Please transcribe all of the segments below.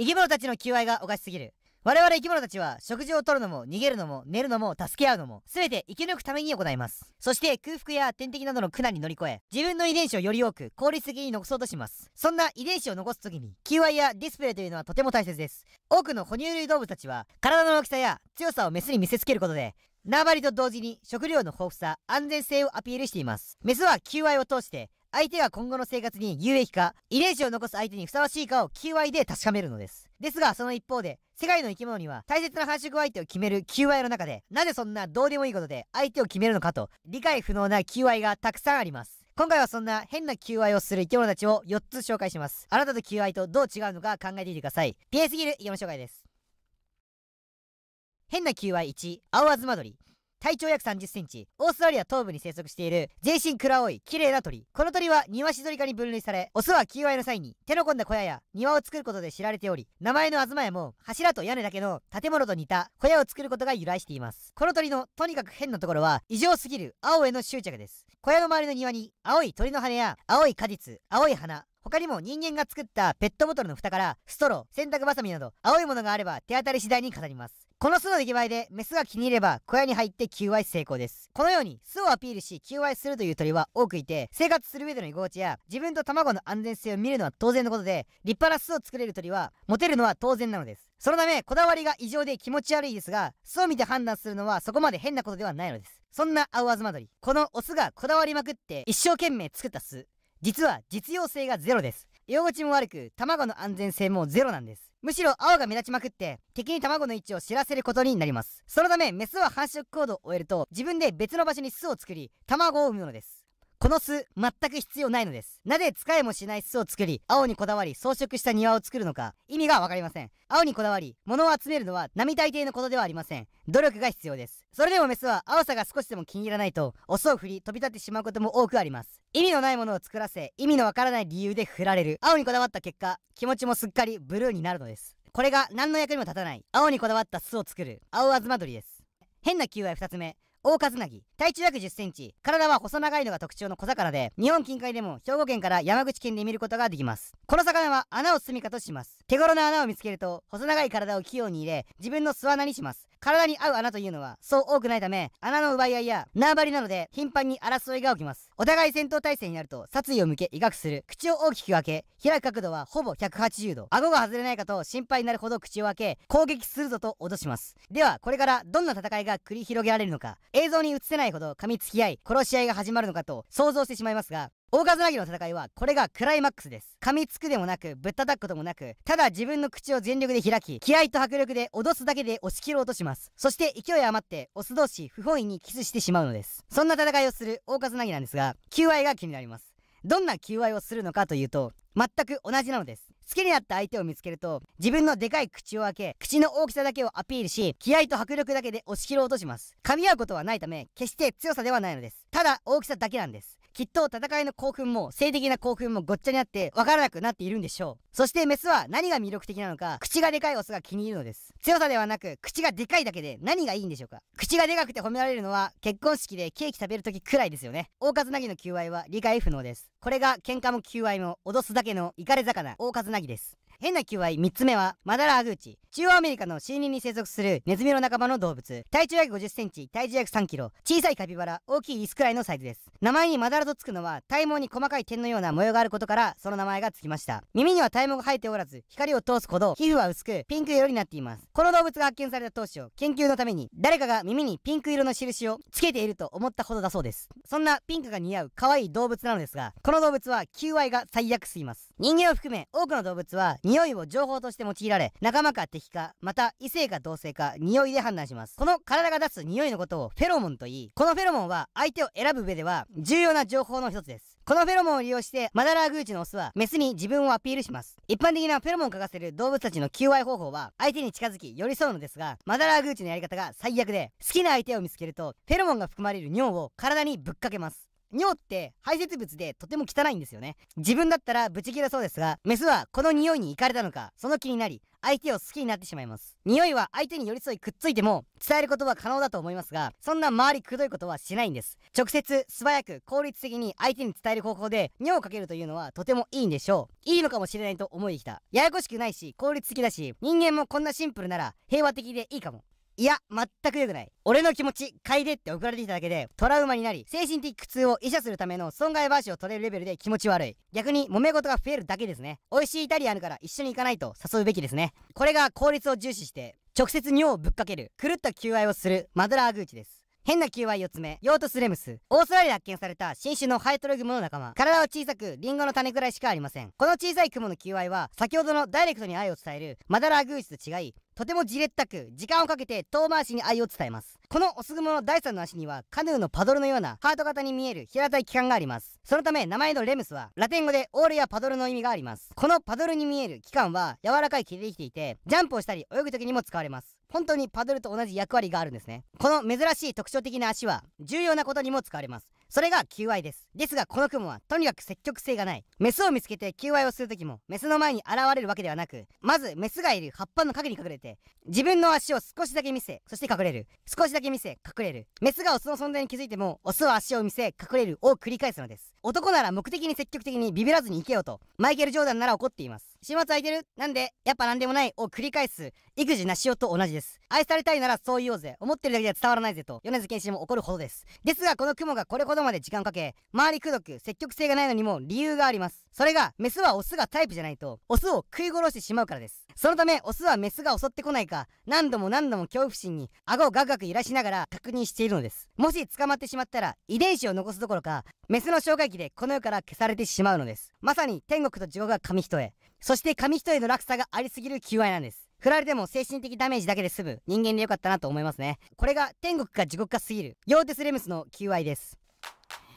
生き物たちの求愛がおかしすぎる。我々生き物たちは食事をとるのも逃げるのも寝るのも助け合うのも全て生き抜くために行いますそして空腹や天敵などの苦難に乗り越え自分の遺伝子をより多く効率的に残そうとしますそんな遺伝子を残す時に求愛やディスプレイというのはとても大切です多くの哺乳類動物たちは体の大きさや強さをメスに見せつけることで縄張りと同時に食料の豊富さ安全性をアピールしていますメスは求愛を通して相手が今後の生活に有益か、遺伝子を残す相手にふさわしいかを QI で確かめるのです。ですが、その一方で、世界の生き物には大切な繁殖相手を決める QI の中で、なぜそんなどうでもいいことで相手を決めるのかと、理解不能な QI がたくさんあります。今回はそんな変な QI をする生き物たちを4つ紹介します。あなたと QI とどう違うのか考えてみてください。ピエすぎる生き物紹介です。変な QI1、青アズマドリ。体長約30センチ、オーストラリア東部に生息している、全身暗い、綺麗な鳥。この鳥は庭しドり科に分類され、オスは求愛の際に、手の込んだ小屋や庭を作ることで知られており、名前の東屋も、柱と屋根だけの建物と似た小屋を作ることが由来しています。この鳥のとにかく変なところは、異常すぎる青への執着です。小屋の周りの庭に、青い鳥の羽や、青い果実、青い花、他にも人間が作ったペットボトルの蓋から、ストロー、洗濯バサミなど、青いものがあれば手当たり次第に飾ります。この巣の出来栄えで、メスが気に入れば、小屋に入って求愛成功です。このように、巣をアピールし、求愛するという鳥は多くいて、生活する上での居心地や、自分と卵の安全性を見るのは当然のことで、立派な巣を作れる鳥は、モテるのは当然なのです。そのため、こだわりが異常で気持ち悪いですが、巣を見て判断するのはそこまで変なことではないのです。そんな青アズマドリ。このオスがこだわりまくって一生懸命作った巣。実は実用性がゼロです。居心地も悪く卵の安全性もゼロなんですむしろ青が目立ちまくって敵に卵の位置を知らせることになりますそのためメスは繁殖行動を終えると自分で別の場所に巣を作り卵を産むのですこの巣、全く必要ないのです。なぜ使えもしない巣を作り、青にこだわり装飾した庭を作るのか、意味がわかりません。青にこだわり、物を集めるのは並大抵のことではありません。努力が必要です。それでもメスは青さが少しでも気に入らないと、オスを振り飛び立ってしまうことも多くあります。意味のないものを作らせ、意味のわからない理由で振られる。青にこだわった結果、気持ちもすっかりブルーになるのです。これが何の役にも立たない。青にこだわった巣を作る。青あずまどりです。変な求愛2つ目。オオカズナギ。体重約10センチ。体は細長いのが特徴の小魚で、日本近海でも兵庫県から山口県で見ることができます。この魚は穴を住みかとします。手頃な穴を見つけると、細長い体を器用に入れ、自分の巣穴にします。体に合う穴というのは、そう多くないため、穴の奪い合いや縄張りなどで頻繁に争いが起きます。お互い戦闘態勢になると、殺意を向け威嚇する。口を大きく開け、開く角度はほぼ180度。顎が外れないかと心配になるほど口を開け、攻撃するぞと脅します。では、これからどんな戦いが繰り広げられるのか、映像に映せないほど噛みつき合い殺し合いが始まるのかと想像してしまいますがオオカズナギの戦いはこれがクライマックスです噛みつくでもなくぶったたくこともなくただ自分の口を全力で開き気合と迫力で脅すだけで押し切ろうとしますそして勢い余ってオス同士不本意にキスしてしまうのですそんな戦いをするオオカズナギなんですが求愛が気になりますどんな求愛をするのかというと、全く同じなのです。好きになった相手を見つけると、自分のでかい口を開け、口の大きさだけをアピールし、気合と迫力だけで押し切ろうとします。噛み合うことはないため、決して強さではないのです。ただ、大きさだけなんです。きっと戦いの興奮も性的な興奮もごっちゃになってわからなくなっているんでしょう。そしてメスは何が魅力的なのか、口がでかいオスが気に入るのです。強さではなく、口がでかいだけで何がいいんでしょうか口がでかくて褒められるのは結婚式でケーキ食べる時くらいですよね。大数なぎの求愛は理解不能です。これが喧嘩も求愛も脅すだけのイカれ魚、大数なぎです。変な求愛3つ目は、マダラアグーチ。中央アメリカの森林に生息するネズミの仲間の動物。体長約50センチ、体重約3キロ。小さいカピバラ、大きいリスくらいのサイズです。名前にマダラとつくのは、体毛に細かい点のような模様があることから、その名前がつきました。耳には体毛が生えておらず、光を通すほど、皮膚は薄く、ピンク色になっています。この動物が発見された当初、研究のために、誰かが耳にピンク色の印をつけていると思ったほどだそうです。そんなピンクが似合う可愛い動物なのですが、この動物は求愛が最悪すぎます。人間を含め、多くの動物は、匂いを情報として用いられ、仲間か敵か、また異性か同性か、匂いで判断します。この体が出す匂いのことをフェロモンと言い、このフェロモンは相手を選ぶ上では重要な情報の一つです。このフェロモンを利用して、マダラーグーチのオスはメスに自分をアピールします。一般的なフェロモンを嗅がせる動物たちの求愛方法は、相手に近づき寄り添うのですが、マダラーグーチのやり方が最悪で、好きな相手を見つけると、フェロモンが含まれる尿を体にぶっかけます。尿って排泄物でとても汚いんですよね。自分だったらブチ切れそうですが、メスはこの匂いに惹かれたのか、その気になり、相手を好きになってしまいます。匂いは相手に寄り添いくっついても伝えることは可能だと思いますが、そんな周りくどいことはしないんです。直接、素早く、効率的に相手に伝える方法で尿をかけるというのはとてもいいんでしょう。いいのかもしれないと思いできた。ややこしくないし、効率的だし、人間もこんなシンプルなら平和的でいいかも。いや、全く良くない。俺の気持ち、嗅いでって送られてきただけで、トラウマになり、精神的苦痛を医者するための損害賠償を取れるレベルで気持ち悪い。逆に、揉め事が増えるだけですね。美味しいイタリアンから一緒に行かないと誘うべきですね。これが効率を重視して、直接尿をぶっかける、狂った求愛をする、マドラーグーチです。変な求愛4つ目、ヨートスレムス。オーストラリアで発見された新種のハイトログモの仲間。体を小さく、リンゴの種くらいしかありません。この小さいクモの求愛は、先ほどのダイレクトに愛を伝えるマダラーグーチと違い、とてもじれったく時間をかけて遠回しに愛を伝えますこのオスグモの第3の足にはカヌーのパドルのようなハート型に見える平たい器官がありますそのため名前のレムスはラテン語でオールやパドルの意味がありますこのパドルに見える器官は柔らかい毛でできていてジャンプをしたり泳ぐ時にも使われます本当にパドルと同じ役割があるんですねこの珍しい特徴的な足は重要なことにも使われますそれが求愛ですですがこの雲はとにかく積極性がないメスを見つけて求愛をする時もメスの前に現れるわけではなくまずメスがいる葉っぱの陰に隠れてて、自分の足を少しだけ見せ、そして隠れる。少しだけ見せ、隠れる。メスがオスの存在に気づいても、オスは足を見せ、隠れるを繰り返すのです。男なら目的に積極的にビビらずにいけようと、マイケル・ジョーダンなら怒っています。週末空いてるなんでやっぱなんでもないを繰り返す、育児なしよと同じです。愛されたいならそう言おうぜ。思ってるだけでは伝わらないぜと、米津玄師も怒るほどです。ですが、この雲がこれほどまで時間をかけ、周りくどく、積極性がないのにも理由があります。それが、メスはオスがタイプじゃないと、オスを食い殺してしまうからです。そのため、オスはメスが襲ってこないか、何度も何度も恐怖心に、顎をガクガク揺らしながら確認しているのです。もし捕まってしまったら、遺伝子を残すどころか、メスの消化器でこの世から消されてしまうのです。まさに、天国と地獄が紙一重。そして紙一重の落差がありすぎる求愛なんです。振られても精神的ダメージだけで済む人間でよかったなと思いますね。これが天国か地獄かすぎる。ヨーテスレムスの求愛です。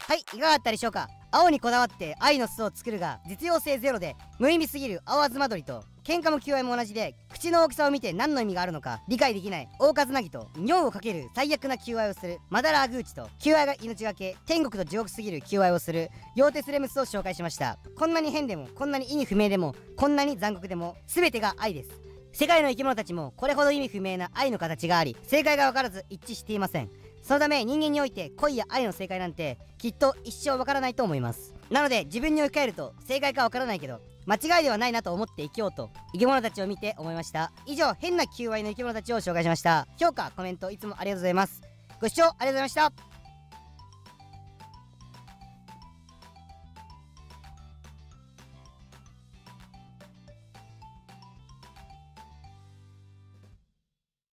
はいいかがだったでしょうか青にこだわって愛の巣を作るが実用性ゼロで無意味すぎる青あずまどりと喧嘩も求愛も同じで口の大きさを見て何の意味があるのか理解できない大カズナギと尿をかける最悪な求愛をするマダラーグーチと求愛が命がけ天国と地獄すぎる求愛をするヨーテスレムスを紹介しましたこんなに変でもこんなに意味不明でもこんなに残酷でも全てが愛です世界の生き物たちもこれほど意味不明な愛の形があり正解が分からず一致していませんそのため人間において恋や愛の正解なんてきっと一生わからないと思いますなので自分に置き換えると正解かわからないけど間違いではないなと思って生きようと生き物たちを見て思いました以上変な求愛の生き物たちを紹介しました評価コメントいつもありがとうございますご視聴ありがとうございました